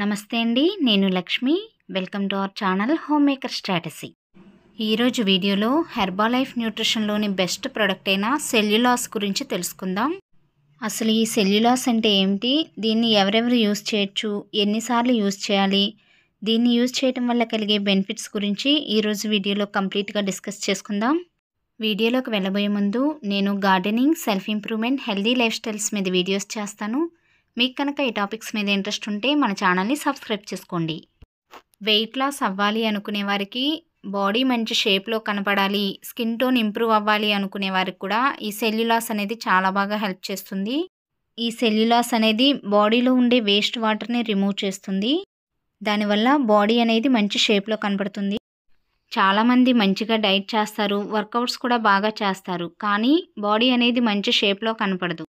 నమస్తే అండి నేను Lakshmi welcome to our channel home maker strategy ఈరోజు వీడియోలో హెర్బా లైఫ్ న్యూట్రిషన్లోని బెస్ట్ ప్రోడక్ట్ అయిన సెల్యులాస్ గురించి తెలుసుకుందాం అసలు ఈ సెల్యులాస్ అంటే ఏమిటి దీన్ని ఎవరెవరు యూజ్ చేయొచ్చు ఎన్నిసార్లు యూజ్ చేయాలి దీన్ని యూజ్ చేయడం వల్ల కలిగే బెనిఫిట్స్ గురించి ఈరోజు వీడియోలో కంప్లీట్గా డిస్కస్ చేసుకుందాం వీడియోలోకి వెళ్ళబోయే ముందు నేను gardening self improvement healthy lifestyles మీద వీడియోస్ చేస్తాను మీకు కనుక ఈ టాపిక్స్ మీద ఇంట్రెస్ట్ ఉంటే మన ఛానల్ని సబ్స్క్రైబ్ చేసుకోండి వెయిట్ లాస్ అవ్వాలి అనుకునే వారికి బాడీ మంచి షేప్లో కనపడాలి స్కిన్ టోన్ ఇంప్రూవ్ అవ్వాలి అనుకునే వారికి కూడా ఈ సెల్యులాస్ అనేది చాలా బాగా హెల్ప్ చేస్తుంది ఈ సెల్యులాస్ అనేది బాడీలో ఉండే వేస్ట్ వాటర్ని రిమూవ్ చేస్తుంది దానివల్ల బాడీ అనేది మంచి షేప్లో కనపడుతుంది చాలామంది మంచిగా డైట్ చేస్తారు వర్కౌట్స్ కూడా బాగా చేస్తారు కానీ బాడీ అనేది మంచి షేప్లో కనపడదు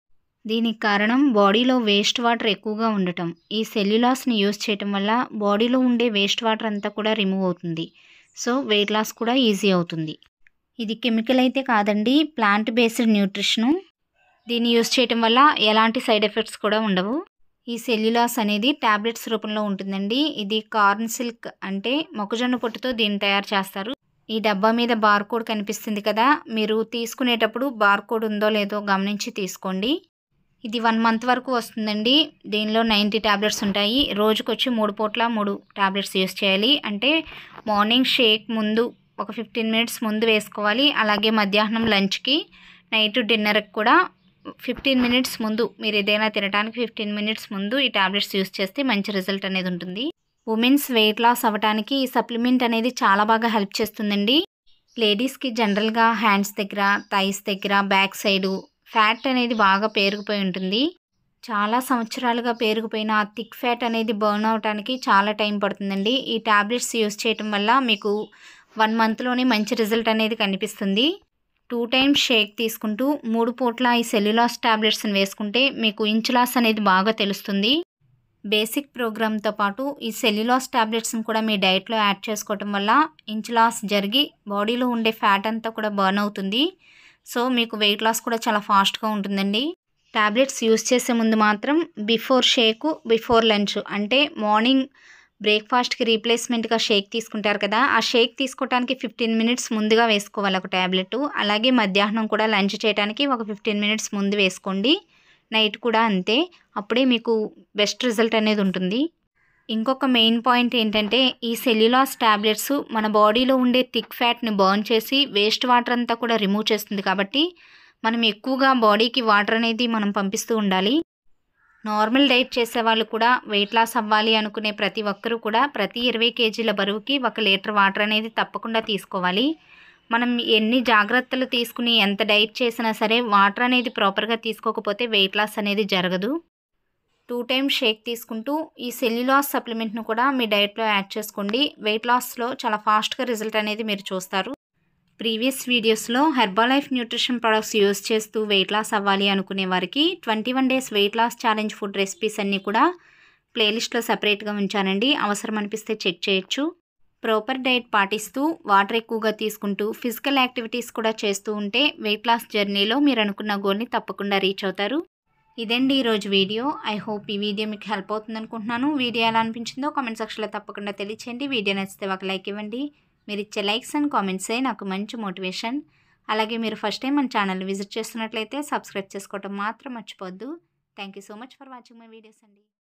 దీనికి కారణం బాడీలో వేస్ట్ వాటర్ ఎక్కువగా ఉండటం ఈ సెల్యులాస్ని యూస్ చేయటం వల్ల బాడీలో ఉండే వేస్ట్ వాటర్ అంతా కూడా రిమూవ్ అవుతుంది సో వెయిట్ లాస్ కూడా ఈజీ అవుతుంది ఇది కెమికల్ అయితే కాదండి ప్లాంట్ బేస్డ్ న్యూట్రిషను దీన్ని యూస్ చేయటం వల్ల ఎలాంటి సైడ్ ఎఫెక్ట్స్ కూడా ఉండవు ఈ సెల్యులాస్ అనేది ట్యాబ్లెట్స్ రూపంలో ఉంటుందండి ఇది కార్న్ సిల్క్ అంటే మొక్కజొన్న పొట్టుతో దీన్ని తయారు చేస్తారు ఈ డబ్బా మీద బార్కోడ్ కనిపిస్తుంది కదా మీరు తీసుకునేటప్పుడు బార్కోడ్ ఉందో లేదో గమనించి తీసుకోండి ఇది వన్ మంత్ వరకు వస్తుందండి దీనిలో నైంటీ ట్యాబ్లెట్స్ ఉంటాయి రోజుకొచ్చి మూడు పూట్ల మూడు ట్యాబ్లెట్స్ యూస్ చేయాలి అంటే మార్నింగ్ షేక్ ముందు ఒక ఫిఫ్టీన్ మినిట్స్ ముందు వేసుకోవాలి అలాగే మధ్యాహ్నం లంచ్కి నైట్ డిన్నర్కి కూడా ఫిఫ్టీన్ మినిట్స్ ముందు మీరు ఏదైనా తినడానికి ఫిఫ్టీన్ మినిట్స్ ముందు ఈ ట్యాబ్లెట్స్ యూస్ చేస్తే మంచి రిజల్ట్ అనేది ఉంటుంది ఉమెన్స్ వెయిట్ లాస్ అవ్వడానికి ఈ సప్లిమెంట్ అనేది చాలా బాగా హెల్ప్ చేస్తుందండి లేడీస్కి జనరల్గా హ్యాండ్స్ దగ్గర థైస్ దగ్గర బ్యాక్ సైడు ఫ్యాట్ అనేది బాగా పేరుకుపోయి ఉంటుంది చాలా సంవత్సరాలుగా పేరుకుపోయిన ఆ థిక్ ఫ్యాట్ అనేది బర్న్ అవడానికి చాలా టైం పడుతుందండి ఈ ట్యాబ్లెట్స్ యూస్ చేయటం వల్ల మీకు వన్ మంత్లోనే మంచి రిజల్ట్ అనేది కనిపిస్తుంది టూ టైమ్స్ షేక్ తీసుకుంటూ మూడు పూట్ల ఈ సెల్యులాస్ ట్యాబ్లెట్స్ని వేసుకుంటే మీకు ఇంచులాస్ అనేది బాగా తెలుస్తుంది బేసిక్ ప్రోగ్రామ్తో పాటు ఈ సెల్యులాస్ ట్యాబ్లెట్స్ని కూడా మీ డైట్లో యాడ్ చేసుకోవటం వల్ల ఇంచులాస్ జరిగి బాడీలో ఉండే ఫ్యాట్ అంతా కూడా బర్న్ అవుతుంది సో మీకు వెయిట్ లాస్ కూడా చాలా ఫాస్ట్గా ఉంటుందండి ట్యాబ్లెట్స్ యూస్ చేసే ముందు మాత్రం బిఫోర్ షేక్ బిఫోర్ లంచ్ అంటే మార్నింగ్ బ్రేక్ఫాస్ట్కి రీప్లేస్మెంట్గా షేక్ తీసుకుంటారు కదా ఆ షేక్ తీసుకోవడానికి ఫిఫ్టీన్ మినిట్స్ ముందుగా వేసుకోవాలి ఒక ట్యాబ్లెట్ అలాగే మధ్యాహ్నం కూడా లంచ్ చేయడానికి ఒక ఫిఫ్టీన్ మినిట్స్ ముందు వేసుకోండి నైట్ కూడా అంతే అప్పుడే మీకు బెస్ట్ రిజల్ట్ అనేది ఉంటుంది ఇంకొక మెయిన్ పాయింట్ ఏంటంటే ఈ సెల్యులాస్ ట్యాబ్లెట్స్ మన బాడీలో ఉండే థిక్ ఫ్యాట్ని బర్న్ చేసి వేస్ట్ వాటర్ అంతా కూడా రిమూవ్ చేస్తుంది కాబట్టి మనం ఎక్కువగా బాడీకి వాటర్ అనేది మనం పంపిస్తూ ఉండాలి నార్మల్ డైట్ చేసే వాళ్ళు కూడా వెయిట్ లాస్ అవ్వాలి అనుకునే ప్రతి ఒక్కరూ కూడా ప్రతి ఇరవై కేజీల బరువుకి ఒక లీటర్ వాటర్ అనేది తప్పకుండా తీసుకోవాలి మనం ఎన్ని జాగ్రత్తలు తీసుకుని ఎంత డైట్ చేసినా సరే వాటర్ అనేది ప్రాపర్గా తీసుకోకపోతే వెయిట్ లాస్ అనేది జరగదు టూ టైమ్స్ షేక్ తీసుకుంటూ ఈ సెల్యులాస్ సప్లిమెంట్ను కూడా మీ డైట్లో యాడ్ చేసుకోండి వెయిట్ లాస్లో చాలా ఫాస్ట్గా రిజల్ట్ అనేది మీరు చూస్తారు ప్రీవియస్ వీడియోస్లో Herbalife nutrition products use చేస్తూ వెయిట్ లాస్ అవ్వాలి అనుకునే వారికి twenty one days weight loss challenge food recipes అన్నీ కూడా ప్లేలిస్ట్లో సపరేట్గా ఉంచానండి అవసరం అనిపిస్తే చెక్ చేయొచ్చు ప్రాపర్ డైట్ పాటిస్తూ వాటర్ ఎక్కువగా తీసుకుంటూ ఫిజికల్ యాక్టివిటీస్ కూడా చేస్తూ ఉంటే వెయిట్ లాస్ జర్నీలో మీరు అనుకున్న గోల్ని తప్పకుండా రీచ్ అవుతారు ఇదండి ఈరోజు వీడియో ఐ హోప్ ఈ వీడియో మీకు హెల్ప్ అవుతుంది అనుకుంటున్నాను వీడియో ఎలా అనిపించిందో కామెంట్ సెక్షన్లో తప్పకుండా తెలియచేయండి వీడియో నచ్చితే ఒక లైక్ ఇవ్వండి మీరు ఇచ్చే లైక్స్ అండ్ కామెంట్సే నాకు మంచి మోటివేషన్ అలాగే మీరు ఫస్ట్ టైం మన ఛానల్ విజిట్ చేస్తున్నట్లయితే సబ్స్క్రైబ్ చేసుకోవటం మాత్రం మర్చిపోద్దు thank so much for watching my videos అండి